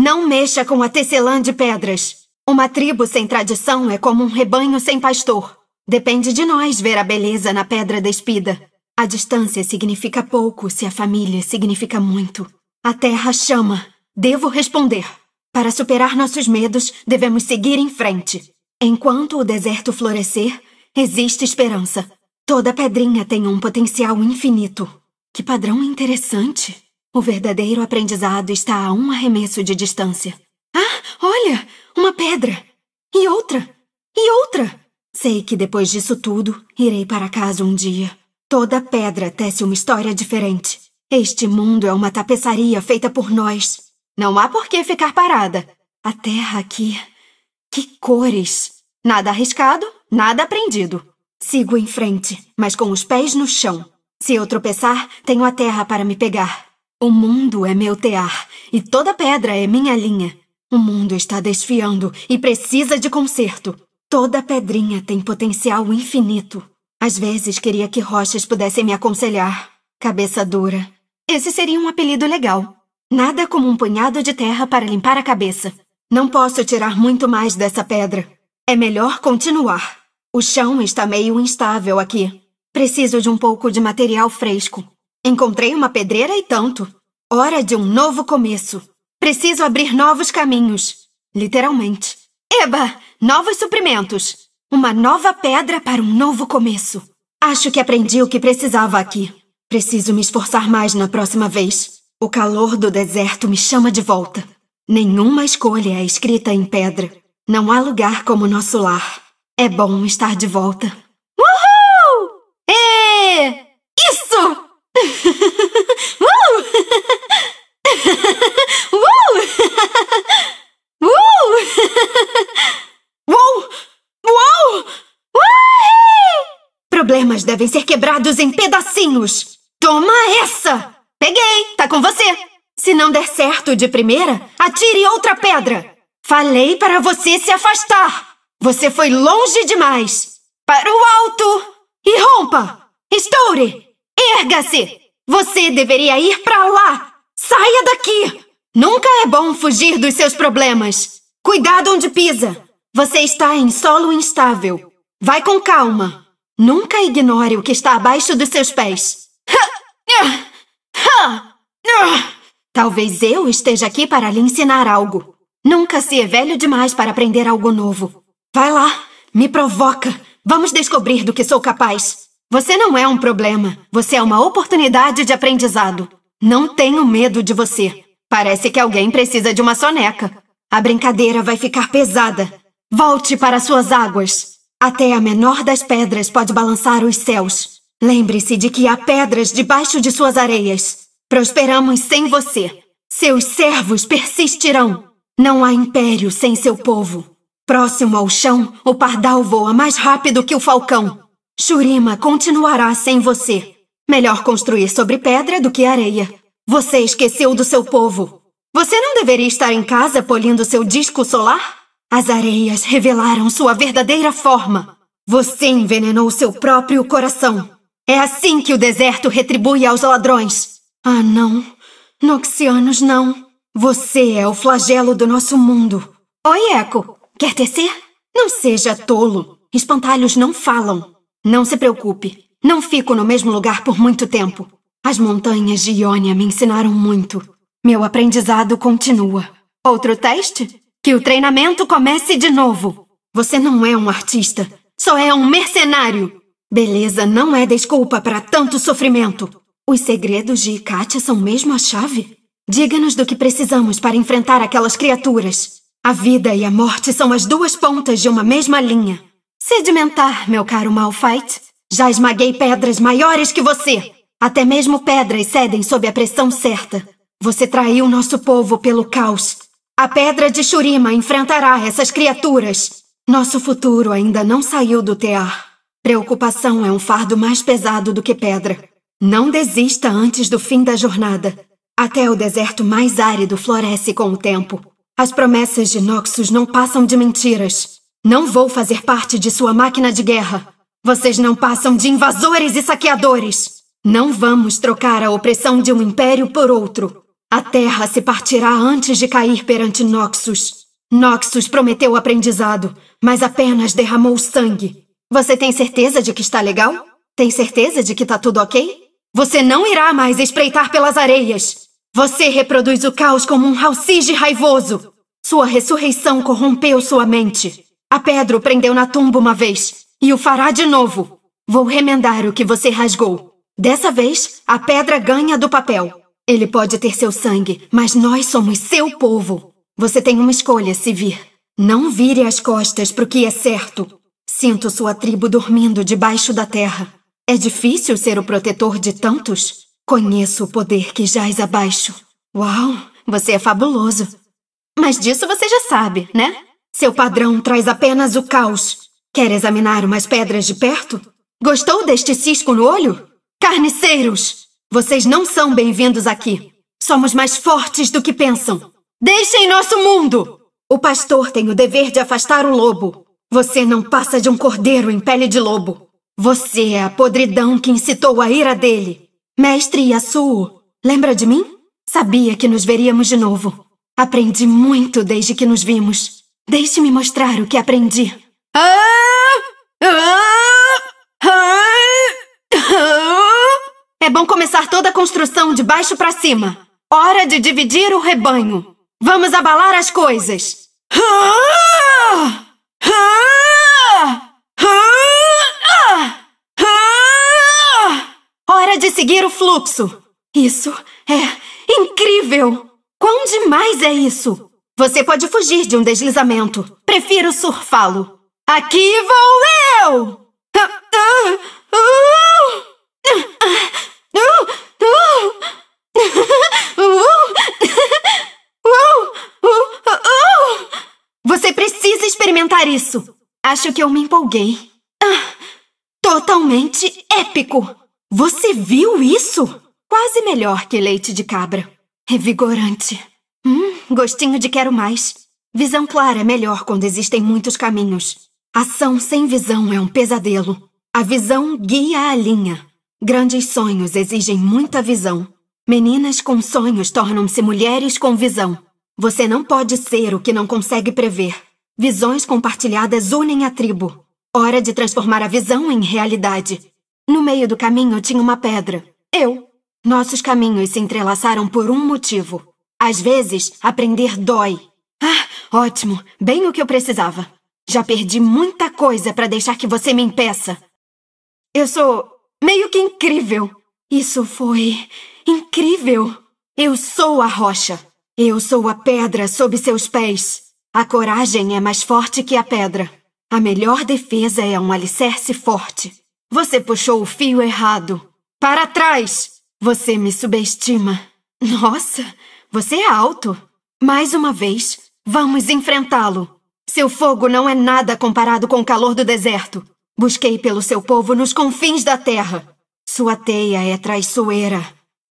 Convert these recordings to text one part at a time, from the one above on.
Não mexa com a tecelã de pedras. Uma tribo sem tradição é como um rebanho sem pastor. Depende de nós ver a beleza na pedra despida. A distância significa pouco se a família significa muito. A terra chama. Devo responder. Para superar nossos medos, devemos seguir em frente. Enquanto o deserto florescer, existe esperança. Toda pedrinha tem um potencial infinito. Que padrão interessante! O verdadeiro aprendizado está a um arremesso de distância. Ah, olha! Uma pedra! E outra! E outra! Sei que depois disso tudo, irei para casa um dia. Toda pedra tece uma história diferente. Este mundo é uma tapeçaria feita por nós. Não há por que ficar parada. A terra aqui. Que cores! Nada arriscado, nada aprendido. Sigo em frente, mas com os pés no chão. Se eu tropeçar, tenho a terra para me pegar. O mundo é meu tear e toda pedra é minha linha. O mundo está desfiando e precisa de conserto. Toda pedrinha tem potencial infinito. Às vezes queria que rochas pudessem me aconselhar. Cabeça dura. Esse seria um apelido legal. Nada como um punhado de terra para limpar a cabeça. Não posso tirar muito mais dessa pedra. É melhor continuar. O chão está meio instável aqui. Preciso de um pouco de material fresco. Encontrei uma pedreira e tanto. Hora de um novo começo. Preciso abrir novos caminhos. Literalmente. Eba! Novos suprimentos! Uma nova pedra para um novo começo. Acho que aprendi o que precisava aqui. Preciso me esforçar mais na próxima vez. O calor do deserto me chama de volta. Nenhuma escolha é escrita em pedra. Não há lugar como nosso lar. É bom estar de volta. devem ser quebrados em pedacinhos. Toma essa! Peguei, tá com você. Se não der certo de primeira, atire outra pedra. Falei para você se afastar. Você foi longe demais. Para o alto e rompa. Estoure. Erga-se. Você deveria ir para lá. Saia daqui. Nunca é bom fugir dos seus problemas. Cuidado onde pisa. Você está em solo instável. Vai com calma. Nunca ignore o que está abaixo dos seus pés. Talvez eu esteja aqui para lhe ensinar algo. Nunca se é velho demais para aprender algo novo. Vai lá, me provoca. Vamos descobrir do que sou capaz. Você não é um problema. Você é uma oportunidade de aprendizado. Não tenho medo de você. Parece que alguém precisa de uma soneca. A brincadeira vai ficar pesada. Volte para suas águas. Até a menor das pedras pode balançar os céus. Lembre-se de que há pedras debaixo de suas areias. Prosperamos sem você. Seus servos persistirão. Não há império sem seu povo. Próximo ao chão, o pardal voa mais rápido que o falcão. Shurima continuará sem você. Melhor construir sobre pedra do que areia. Você esqueceu do seu povo. Você não deveria estar em casa polindo seu disco solar? As areias revelaram sua verdadeira forma. Você envenenou seu próprio coração. É assim que o deserto retribui aos ladrões. Ah, não. Noxianos, não. Você é o flagelo do nosso mundo. Oi, Eco. Quer tecer? Não seja tolo. Espantalhos não falam. Não se preocupe. Não fico no mesmo lugar por muito tempo. As montanhas de Ionia me ensinaram muito. Meu aprendizado continua. Outro teste? Que o treinamento comece de novo. Você não é um artista, só é um mercenário. Beleza não é desculpa para tanto sofrimento. Os segredos de Ikatia são mesmo a chave? Diga-nos do que precisamos para enfrentar aquelas criaturas. A vida e a morte são as duas pontas de uma mesma linha. Sedimentar, meu caro Malphite. Já esmaguei pedras maiores que você. Até mesmo pedras cedem sob a pressão certa. Você traiu nosso povo pelo caos a pedra de Shurima enfrentará essas criaturas. Nosso futuro ainda não saiu do tear. Preocupação é um fardo mais pesado do que pedra. Não desista antes do fim da jornada. Até o deserto mais árido floresce com o tempo. As promessas de Noxus não passam de mentiras. Não vou fazer parte de sua máquina de guerra. Vocês não passam de invasores e saqueadores. Não vamos trocar a opressão de um império por outro. A terra se partirá antes de cair perante Noxus. Noxus prometeu o aprendizado, mas apenas derramou sangue. Você tem certeza de que está legal? Tem certeza de que está tudo ok? Você não irá mais espreitar pelas areias. Você reproduz o caos como um halcige raivoso. Sua ressurreição corrompeu sua mente. A pedra prendeu na tumba uma vez e o fará de novo. Vou remendar o que você rasgou. Dessa vez, a pedra ganha do papel. Ele pode ter seu sangue, mas nós somos seu povo. Você tem uma escolha se vir. Não vire as costas para o que é certo. Sinto sua tribo dormindo debaixo da terra. É difícil ser o protetor de tantos? Conheço o poder que jaz abaixo. Uau, você é fabuloso. Mas disso você já sabe, né? Seu padrão traz apenas o caos. Quer examinar umas pedras de perto? Gostou deste cisco no olho? Carniceiros! Vocês não são bem-vindos aqui. Somos mais fortes do que pensam. Deixem nosso mundo! O pastor tem o dever de afastar o lobo. Você não passa de um cordeiro em pele de lobo. Você é a podridão que incitou a ira dele. Mestre Yasuo, lembra de mim? Sabia que nos veríamos de novo. Aprendi muito desde que nos vimos. Deixe-me mostrar o que aprendi. Ah! Ah! Ah! É bom começar toda a construção de baixo para cima. Hora de dividir o rebanho. Vamos abalar as coisas. Hora de seguir o fluxo. Isso é incrível! Quão demais é isso! Você pode fugir de um deslizamento. Prefiro surfá-lo. Aqui vou eu! escutar isso! Acho que eu me empolguei. Ah, totalmente épico! Você viu isso? Quase melhor que leite de cabra. Revigorante. Hum, gostinho de quero mais. Visão clara é melhor quando existem muitos caminhos. Ação sem visão é um pesadelo. A visão guia a linha. Grandes sonhos exigem muita visão. Meninas com sonhos tornam-se mulheres com visão. Você não pode ser o que não consegue prever. Visões compartilhadas unem a tribo. Hora de transformar a visão em realidade. No meio do caminho tinha uma pedra. Eu. Nossos caminhos se entrelaçaram por um motivo. Às vezes, aprender dói. Ah, ótimo. Bem o que eu precisava. Já perdi muita coisa para deixar que você me impeça. Eu sou meio que incrível. Isso foi incrível. Eu sou a rocha. Eu sou a pedra sob seus pés. A coragem é mais forte que a pedra. A melhor defesa é um alicerce forte. Você puxou o fio errado. Para trás! Você me subestima. Nossa, você é alto. Mais uma vez, vamos enfrentá-lo. Seu fogo não é nada comparado com o calor do deserto. Busquei pelo seu povo nos confins da terra. Sua teia é traiçoeira.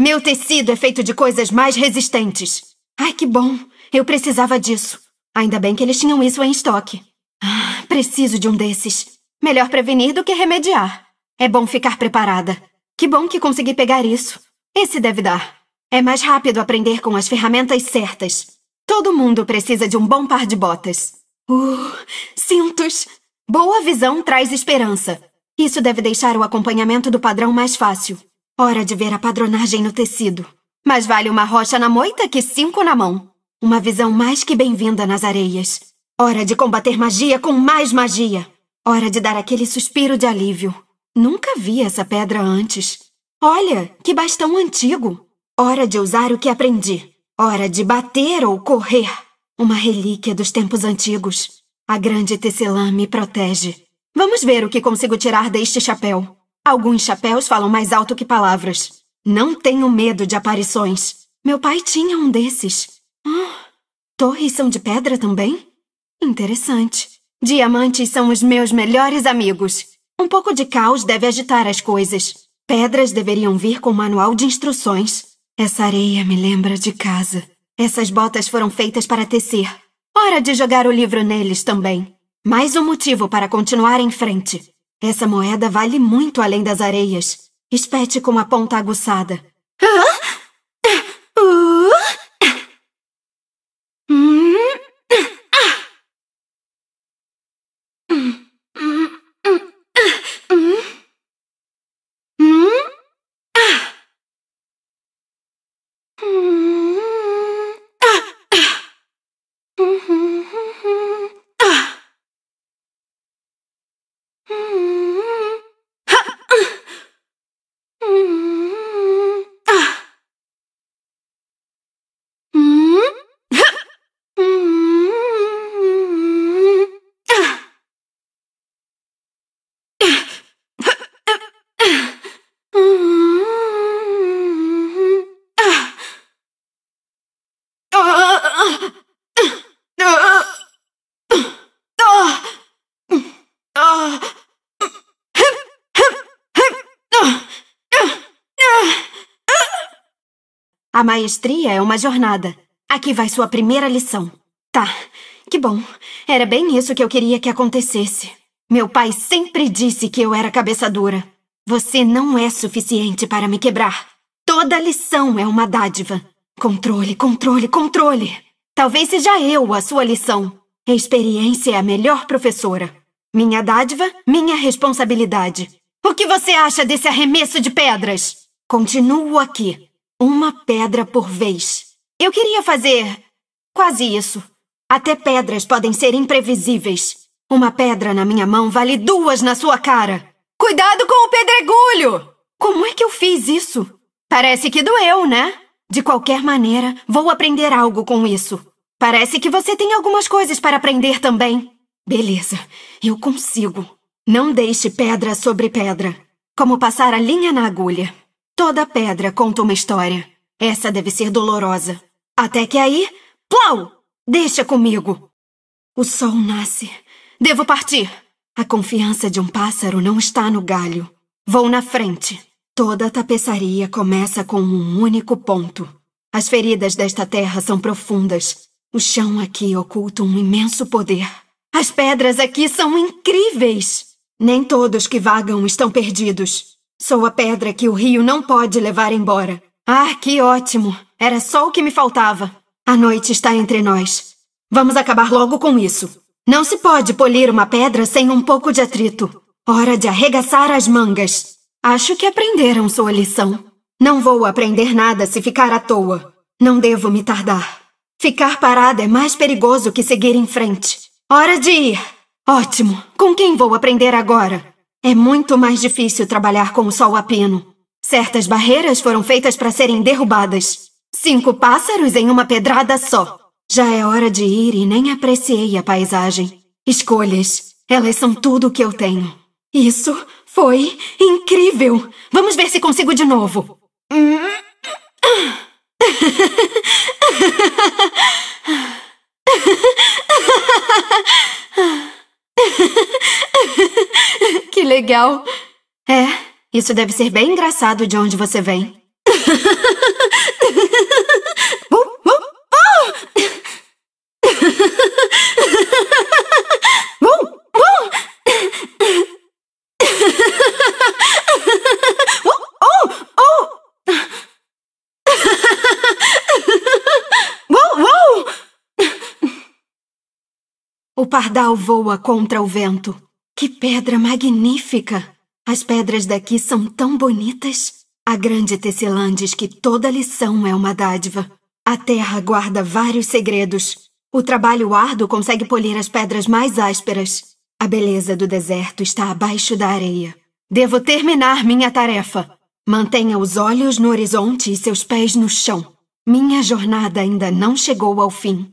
Meu tecido é feito de coisas mais resistentes. Ai, que bom! Eu precisava disso. Ainda bem que eles tinham isso em estoque. Ah, preciso de um desses. Melhor prevenir do que remediar. É bom ficar preparada. Que bom que consegui pegar isso. Esse deve dar. É mais rápido aprender com as ferramentas certas. Todo mundo precisa de um bom par de botas. Uh, cintos! Boa visão traz esperança. Isso deve deixar o acompanhamento do padrão mais fácil. Hora de ver a padronagem no tecido. Mas vale uma rocha na moita que cinco na mão. Uma visão mais que bem-vinda nas areias. Hora de combater magia com mais magia. Hora de dar aquele suspiro de alívio. Nunca vi essa pedra antes. Olha, que bastão antigo. Hora de usar o que aprendi. Hora de bater ou correr. Uma relíquia dos tempos antigos. A grande tecelã me protege. Vamos ver o que consigo tirar deste chapéu. Alguns chapéus falam mais alto que palavras. Não tenho medo de aparições. Meu pai tinha um desses. Ah, torres são de pedra também? Interessante. Diamantes são os meus melhores amigos. Um pouco de caos deve agitar as coisas. Pedras deveriam vir com manual de instruções. Essa areia me lembra de casa. Essas botas foram feitas para tecer. Hora de jogar o livro neles também. Mais um motivo para continuar em frente. Essa moeda vale muito além das areias. Espete com a ponta aguçada. Hã? A maestria é uma jornada. Aqui vai sua primeira lição. Tá, que bom. Era bem isso que eu queria que acontecesse. Meu pai sempre disse que eu era cabeça dura. Você não é suficiente para me quebrar. Toda lição é uma dádiva. Controle, controle, controle. Talvez seja eu a sua lição. Experiência é a melhor professora. Minha dádiva, minha responsabilidade. O que você acha desse arremesso de pedras? Continuo aqui. Uma pedra por vez. Eu queria fazer. quase isso. Até pedras podem ser imprevisíveis. Uma pedra na minha mão vale duas na sua cara. Cuidado com o pedregulho! Como é que eu fiz isso? Parece que doeu, né? De qualquer maneira, vou aprender algo com isso. Parece que você tem algumas coisas para aprender também. Beleza, eu consigo. Não deixe pedra sobre pedra como passar a linha na agulha. Toda pedra conta uma história. Essa deve ser dolorosa. Até que aí, plau! Deixa comigo! O sol nasce. Devo partir. A confiança de um pássaro não está no galho. Vou na frente. Toda a tapeçaria começa com um único ponto. As feridas desta terra são profundas. O chão aqui oculta um imenso poder. As pedras aqui são incríveis! Nem todos que vagam estão perdidos. Sou a pedra que o rio não pode levar embora. Ah, que ótimo! Era só o que me faltava. A noite está entre nós. Vamos acabar logo com isso. Não se pode polir uma pedra sem um pouco de atrito. Hora de arregaçar as mangas. Acho que aprenderam sua lição. Não vou aprender nada se ficar à toa. Não devo me tardar. Ficar parada é mais perigoso que seguir em frente. Hora de ir. Ótimo. Com quem vou aprender agora? É muito mais difícil trabalhar com o sol a pino. Certas barreiras foram feitas para serem derrubadas. Cinco pássaros em uma pedrada só. Já é hora de ir e nem apreciei a paisagem. Escolhas, elas são tudo o que eu tenho. Isso foi incrível! Vamos ver se consigo de novo. Hum? legal. É, isso deve ser bem engraçado de onde você vem. O pardal voa contra o vento. Que pedra magnífica! As pedras daqui são tão bonitas. A grande tecelã diz que toda lição é uma dádiva. A terra guarda vários segredos. O trabalho árduo consegue polir as pedras mais ásperas. A beleza do deserto está abaixo da areia. Devo terminar minha tarefa. Mantenha os olhos no horizonte e seus pés no chão. Minha jornada ainda não chegou ao fim.